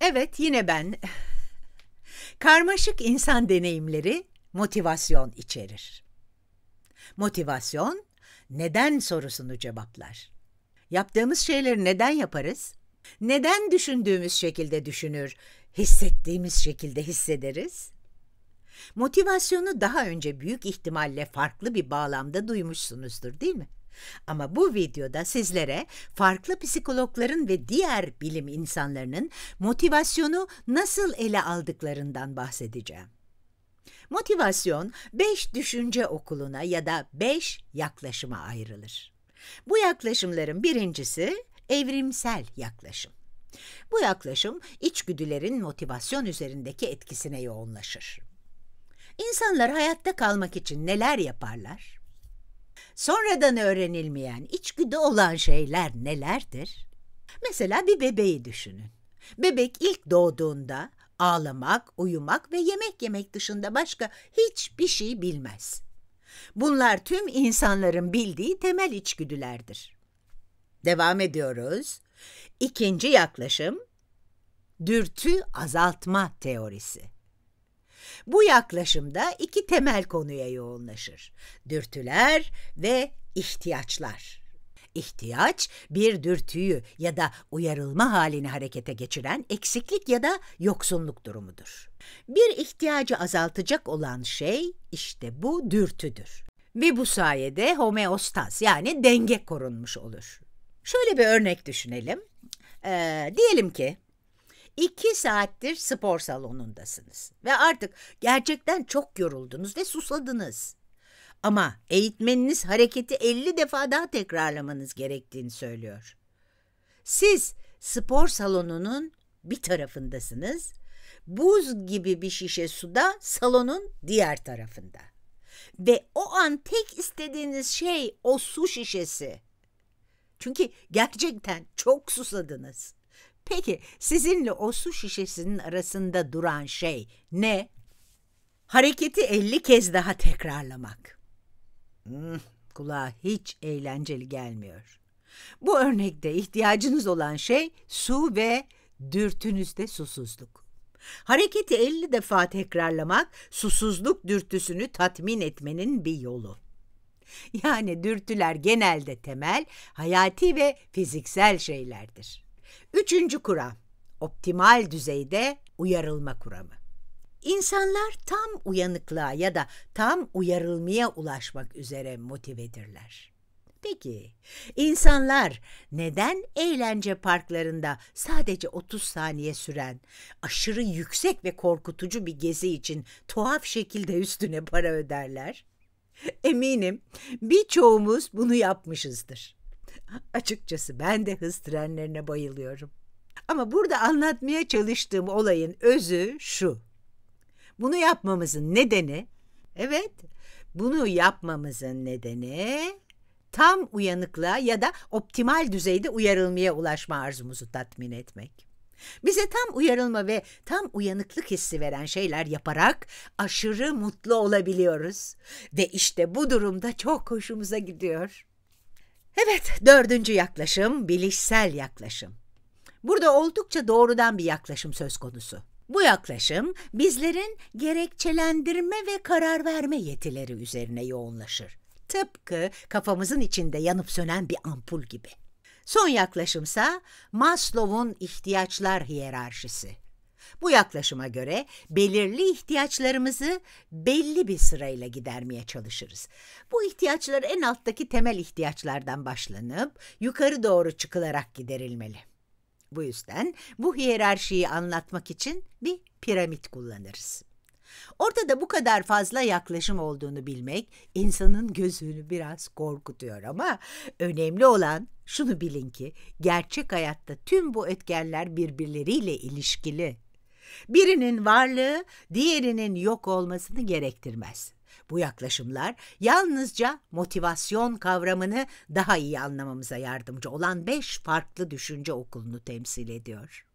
Evet, yine ben. Karmaşık insan deneyimleri motivasyon içerir. Motivasyon neden sorusunu cevaplar. Yaptığımız şeyleri neden yaparız? Neden düşündüğümüz şekilde düşünür, hissettiğimiz şekilde hissederiz? Motivasyonu daha önce büyük ihtimalle farklı bir bağlamda duymuşsunuzdur, değil mi? Ama bu videoda sizlere farklı psikologların ve diğer bilim insanlarının motivasyonu nasıl ele aldıklarından bahsedeceğim. Motivasyon 5 düşünce okuluna ya da 5 yaklaşıma ayrılır. Bu yaklaşımların birincisi evrimsel yaklaşım. Bu yaklaşım içgüdülerin motivasyon üzerindeki etkisine yoğunlaşır. İnsanlar hayatta kalmak için neler yaparlar? sonradan öğrenilmeyen, içgüdü olan şeyler nelerdir? Mesela bir bebeği düşünün. Bebek ilk doğduğunda ağlamak, uyumak ve yemek yemek dışında başka hiçbir şey bilmez. Bunlar tüm insanların bildiği temel içgüdülerdir. Devam ediyoruz. İkinci yaklaşım dürtü azaltma teorisi. Bu yaklaşımda iki temel konuya yoğunlaşır. Dürtüler ve ihtiyaçlar. İhtiyaç bir dürtüyü ya da uyarılma halini harekete geçiren eksiklik ya da yoksunluk durumudur. Bir ihtiyacı azaltacak olan şey işte bu dürtüdür. Ve bu sayede homeostaz yani denge korunmuş olur. Şöyle bir örnek düşünelim. Ee, diyelim ki İki saattir spor salonundasınız ve artık gerçekten çok yoruldunuz ve susadınız. Ama eğitmeniniz hareketi 50 defa daha tekrarlamanız gerektiğini söylüyor. Siz spor salonunun bir tarafındasınız, buz gibi bir şişe suda salonun diğer tarafında. Ve o an tek istediğiniz şey o su şişesi. Çünkü gerçekten çok susadınız. Peki sizinle o su şişesinin arasında duran şey ne? Hareketi 50 kez daha tekrarlamak. Hmm, kulağa hiç eğlenceli gelmiyor. Bu örnekte ihtiyacınız olan şey su ve dürtünüzde susuzluk. Hareketi 50 defa tekrarlamak susuzluk dürtüsünü tatmin etmenin bir yolu. Yani dürtüler genelde temel, hayati ve fiziksel şeylerdir. Üçüncü kuram, optimal düzeyde uyarılma kuramı. İnsanlar tam uyanıklığa ya da tam uyarılmaya ulaşmak üzere motivedirler. Peki, insanlar neden eğlence parklarında sadece 30 saniye süren, aşırı yüksek ve korkutucu bir gezi için tuhaf şekilde üstüne para öderler? Eminim birçoğumuz bunu yapmışızdır. Açıkçası ben de hız trenlerine bayılıyorum. Ama burada anlatmaya çalıştığım olayın özü şu. Bunu yapmamızın nedeni, evet, bunu yapmamızın nedeni tam uyanıklığa ya da optimal düzeyde uyarılmaya ulaşma arzumuzu tatmin etmek. Bize tam uyarılma ve tam uyanıklık hissi veren şeyler yaparak aşırı mutlu olabiliyoruz ve işte bu durumda çok hoşumuza gidiyor. Evet, dördüncü yaklaşım bilişsel yaklaşım. Burada oldukça doğrudan bir yaklaşım söz konusu. Bu yaklaşım bizlerin gerekçelendirme ve karar verme yetileri üzerine yoğunlaşır. Tıpkı kafamızın içinde yanıp sönen bir ampul gibi. Son yaklaşımsa Maslow'un ihtiyaçlar hiyerarşisi. Bu yaklaşıma göre belirli ihtiyaçlarımızı belli bir sırayla gidermeye çalışırız. Bu ihtiyaçlar en alttaki temel ihtiyaçlardan başlanıp yukarı doğru çıkılarak giderilmeli. Bu yüzden bu hiyerarşiyi anlatmak için bir piramit kullanırız. Ortada bu kadar fazla yaklaşım olduğunu bilmek insanın gözünü biraz korkutuyor ama önemli olan şunu bilin ki gerçek hayatta tüm bu etkenler birbirleriyle ilişkili. Birinin varlığı diğerinin yok olmasını gerektirmez. Bu yaklaşımlar yalnızca motivasyon kavramını daha iyi anlamamıza yardımcı olan beş farklı düşünce okulunu temsil ediyor.